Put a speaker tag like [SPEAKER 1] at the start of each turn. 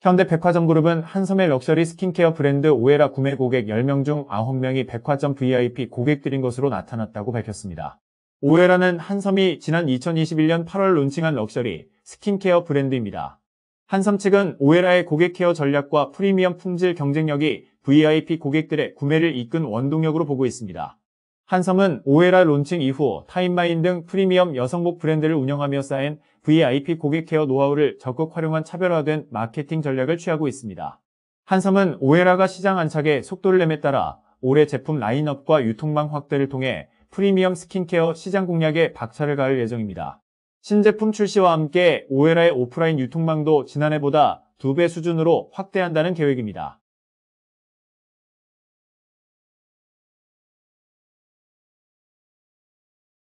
[SPEAKER 1] 현대백화점그룹은 한섬의 럭셔리 스킨케어 브랜드 오에라 구매 고객 10명 중 9명이 백화점 VIP 고객들인 것으로 나타났다고 밝혔습니다. 오에라는 한섬이 지난 2021년 8월 론칭한 럭셔리 스킨케어 브랜드입니다. 한섬 측은 오에라의 고객 케어 전략과 프리미엄 품질 경쟁력이 VIP 고객들의 구매를 이끈 원동력으로 보고 있습니다. 한섬은 o 에 r 론칭 이후 타임마인 등 프리미엄 여성복 브랜드를 운영하며 쌓인 VIP 고객 케어 노하우를 적극 활용한 차별화된 마케팅 전략을 취하고 있습니다. 한섬은 o 에 r 가 시장 안착에 속도를 냄에 따라 올해 제품 라인업과 유통망 확대를 통해 프리미엄 스킨케어 시장 공략에 박차를 가할 예정입니다. 신제품 출시와 함께 o 에 r 의 오프라인 유통망도 지난해보다 2배 수준으로 확대한다는 계획입니다.